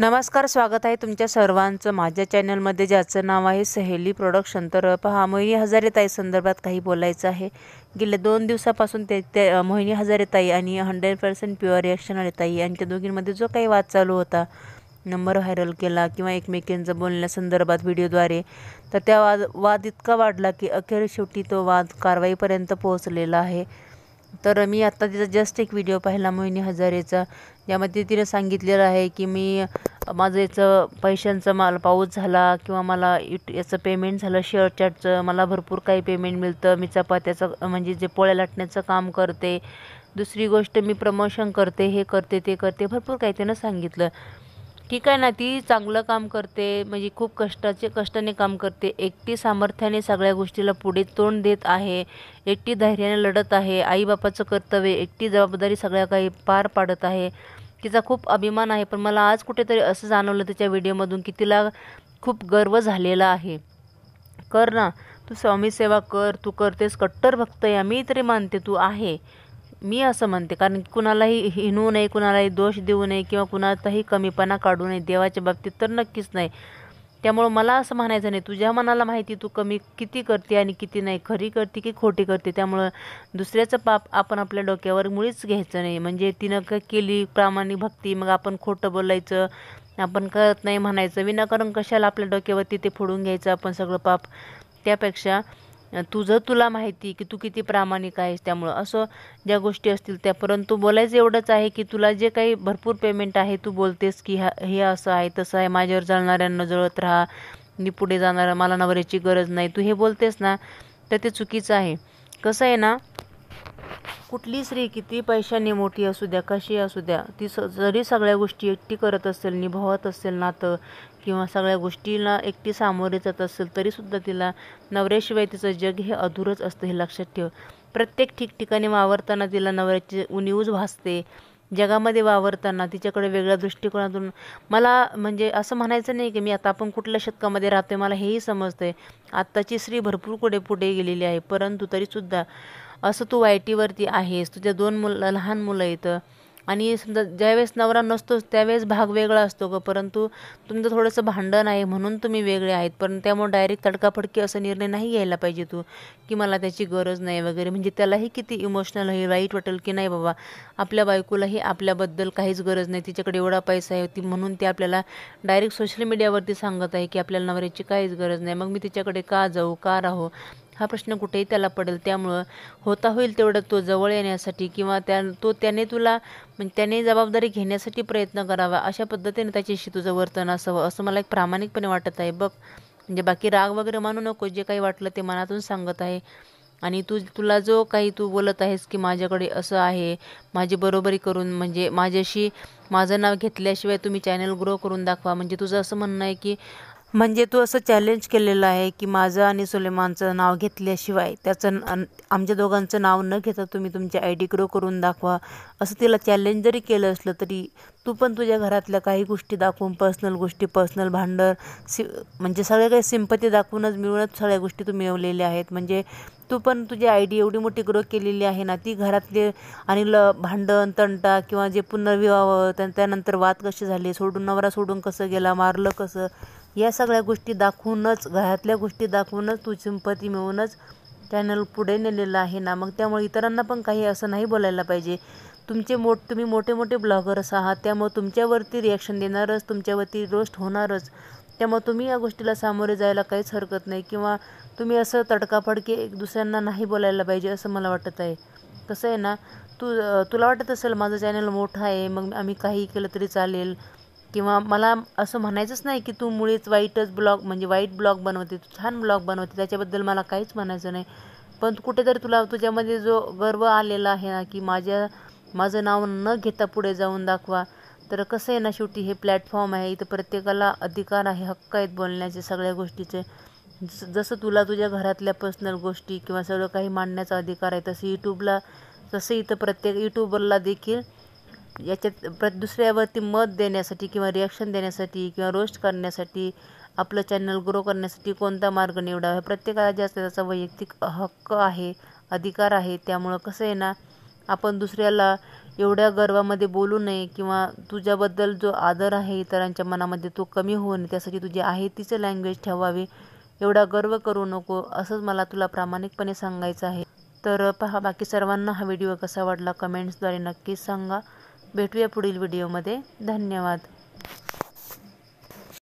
नमस्कार स्वागत आहे तुमच्या सर्वांचं माझ्या चॅनलमध्ये ज्याचं नाव आहे सहेली प्रोडक्शन तर पहा मोहिनी हजारेताई संदर्भात काही बोलायचं आहे गेल्या दोन दिवसापासून ते त्या मोहिनी हजारेताई आणि हंड्रेड पर्सेंट प्युअर रिॲक्शन ताई यांच्या दोघींमध्ये जो काही वाद चालू होता नंबर व्हायरल केला किंवा एकमेकींचं बोलण्यासंदर्भात व्हिडिओद्वारे तर त्या वाद वाद इतका वाढला की अखेर शेवटी तो वाद कारवाईपर्यंत पोहोचलेला आहे तर मी आत्ता तिचा जस्ट एक व्हिडिओ पाहिला मोहिनी हजारेचा ज्यामध्ये तिने सांगितलेलं आहे की मी माझं याचं पैशांचं मला पाऊस झाला किंवा मला इट याचं पेमेंट झालं शेअर चॅटचं मला भरपूर काही पेमेंट मिळतं मी चपात्याचं म्हणजे जे पोळ्या लाटण्याचं काम करते दुसरी गोष्ट मी प्रमोशन करते हे करते ते करते भरपूर काही तिनं सांगितलं ठीक आहे ना ती चांगलं काम करते म्हणजे खूप कष्टाचे कष्टाने काम करते एकटी सामर्थ्याने सगळ्या गोष्टीला पुढे तोंड देत आहे एकटी धैर्याने लढत आहे आईबापाचं कर्तव्य एकटी जबाबदारी सगळ्या काही पार पाडत आहे तिचा खूप अभिमान आहे पण मला आज कुठेतरी असं जाणवलं तिच्या व्हिडिओमधून की तिला खूप गर्व झालेला आहे कर ना तू स्वामी सेवा कर तू करतेस कट्टर भक्त आहे मी तरी मानते तू आहे मी असं म्हणते कारण कुणालाही हिनू नये कुणालाही दोष देऊ नये किंवा कुणाचाही कमीपणा काढू नये देवाच्या बाबतीत तर नक्कीच नाही त्यामुळं मला असं म्हणायचं नाही तुझ्या मनाला माहिती तू कमी किती करते आणि किती नाही खरी करते की खोटी करते त्यामुळं दुसऱ्याचं पाप आपण आपल्या डोक्यावर मुळीच घ्यायचं नाही म्हणजे तिनं का केली प्रामाणिक भक्ती मग आपण खोटं बोलायचं आपण करत नाही म्हणायचं विनाकारण कशाला आपल्या डोक्यावर ते फोडून घ्यायचं आपण सगळं पाप त्यापेक्षा तुझं तुला माहिती की तू किती प्रामाणिक आहेस त्यामुळं असं ज्या गोष्टी असतील त्या परंतु बोलायचं एवढंच आहे की तुला जे काही भरपूर पेमेंट आहे तू बोलतेस की हे असं आहे तसं आहे माझ्यावर जळणाऱ्यांना जळत राहा मी पुढे जाणार मला नवऱ्याची गरज नाही तू हे बोलतेस ना तर ते चुकीचं आहे कसं आहे ना कुठली स्त्री किती पैशाने मोठी असू द्या कशी असू द्या ती स जरी सगळ्या गोष्टी एकटी करत असेल निभावत असेल नातं किंवा सगळ्या गोष्टीला एकटी सामोरे जात असेल तरीसुद्धा तिला नवऱ्याशिवाय तिचं जग हे अधुरच असतं हे लक्षात ठेव प्रत्येक ठिकठिकाणी वावरताना तिला नवऱ्याची उनिऊज भासते जगामध्ये वावरताना तिच्याकडे वेगळ्या दृष्टिकोनातून मला म्हणजे असं म्हणायचं नाही की मी आता आपण कुठल्या शतकामध्ये राहतोय मला हेही समजतंय आत्ताची स्त्री भरपूर कुठे पुढे गेलेली आहे परंतु तरीसुद्धा असं तू वायटीवरती टीवरती आहेस तुझ्या दोन मुलं लहान मुलं येतं आणि समजा ज्यावेळेस नवरा नसतोच त्यावेळेस भाग वेगळा असतो ग परंतु तुमचं थोडंसं भांडण आहे म्हणून तुम्ही वेगळे आहेत पण त्यामुळे डायरेक्ट तडकाफडकी असा निर्णय नाही घ्यायला पाहिजे तू की मला त्याची गरज नाही वगैरे म्हणजे त्यालाही किती इमोशनल आहे वाईट वाटेल की नाही बाबा आपल्या बायकोलाही आपल्याबद्दल काहीच गरज नाही तिच्याकडे एवढा पैसा आहे ती म्हणून ती आपल्याला डायरेक्ट सोशल मीडियावरती सांगत आहे की आपल्याला नवऱ्याची काहीच गरज नाही मग मी तिच्याकडे का जाऊ का राहू हा प्रश्न कुठेही त्याला पडेल त्यामुळं होता होईल तेवढं तो जवळ येण्यासाठी किंवा त्या तो त्याने तुला म्हणजे त्याने जबाबदारी घेण्यासाठी प्रयत्न करावा अशा पद्धतीने त्याच्याशी तुझं वर्तन असावं असं मला एक प्रामाणिकपणे वाटत आहे बघ म्हणजे बाकी राग वगैरे मानू नको जे काही वाटलं ते मनातून सांगत आहे आणि तू तुला जो काही तू बोलत आहेस की माझ्याकडे असं आहे माझी बरोबरी करून म्हणजे माझ्याशी माझं नाव घेतल्याशिवाय तुम्ही चॅनल ग्रो करून दाखवा म्हणजे तुझं असं म्हणणं आहे की म्हणजे तू असं चॅलेंज केलेलं आहे की माझं आणि सुलेमानचं नाव घेतल्याशिवाय त्याचं आमच्या दोघांचं नाव न घेता तुम्ही तुमची आय डी ग्रो करून दाखवा असं तिला चॅलेंज जरी केलं असलं तरी तू पण तुझ्या घरातल्या काही गोष्टी दाखवून पर्सनल गोष्टी पर्सनल भांडण सि म्हणजे सगळ्या काही सिंपती दाखवूनच मिळूनच सगळ्या गोष्टी तू मिळवलेल्या आहेत म्हणजे तू पण तुझी आय डी एवढी मोठी ग्रो केलेली आहे ना ती घरातले आणि ल भांडण तंटा किंवा जे पुनर्विवाह त्यानंतर वाद कसे झाले सोडून नवरा सोडून कसं गेला मारलं कसं या सगळ्या गोष्टी दाखवूनच घरातल्या गोष्टी दाखवूनच तू संपत्ती मिळवूनच चॅनल पुढे नेलेलं आहे ना मग त्यामुळे इतरांना पण काही असं नाही बोलायला पाहिजे तुमचे मोठ तुम्ही मोठे मोठे ब्लॉगर्स आहात त्यामुळं तुमच्यावरती रिॲक्शन देणारच तुमच्यावरती रोस्ट होणारच त्यामुळे तुम्ही या गोष्टीला सामोरे जायला काहीच हरकत नाही किंवा तुम्ही असं तडकाफडके एक दुसऱ्यांना नाही बोलायला पाहिजे असं मला वाटत आहे कसं आहे ना तू तुला वाटत असेल माझं चॅनल मोठं आहे मग आम्ही काही केलं तरी चालेल किंवा मला असं म्हणायचंच नाही की तू मुळीच वाईटच ब्लॉग म्हणजे वाईट ब्लॉग बनवते तू छान ब्लॉग बनवते त्याच्याबद्दल मला काहीच म्हणायचं नाही पण कुठेतरी तुला तुझ्यामध्ये जो गर्व आलेला आहे ना की माझ्या माझं नाव न घेता पुढे जाऊन दाखवा तर कसं आहे ना शेवटी हे प्लॅटफॉर्म आहे इथं प्रत्येकाला अधिकार आहे हक्क आहेत बोलण्याचे सगळ्या गोष्टीचे जसं तुला तुझ्या घरातल्या पर्सनल गोष्टी किंवा सगळं काही मांडण्याचा अधिकार आहे तसं यूट्यूबला तसं इथं प्रत्येक यूट्यूबरला देखील याच्यात प्र दुसऱ्यावरती मत देण्यासाठी किंवा रिॲक्शन देण्यासाठी किंवा रोस्ट करण्यासाठी आपलं चॅनल ग्रो करण्यासाठी कोणता मार्ग निवडावा प्रत्येकाला जास्त त्याचा वैयक्तिक हक्क आहे अधिकार आहे त्यामुळं कसं आहे ना आपण दुसऱ्याला एवढ्या गर्वामध्ये बोलू नये किंवा तुझ्याबद्दल जो आदर आहे इतरांच्या मनामध्ये तो कमी होऊ नये त्यासाठी तुझी आहे तिचं लँग्वेज ठेवावी एवढा गर्व करू नको असंच मला तुला प्रामाणिकपणे सांगायचं आहे तर पहा बाकी सर्वांना हा व्हिडिओ कसा वाटला कमेंट्सद्वारे नक्कीच सांगा भेटूया पुढील व्हिडिओमध्ये धन्यवाद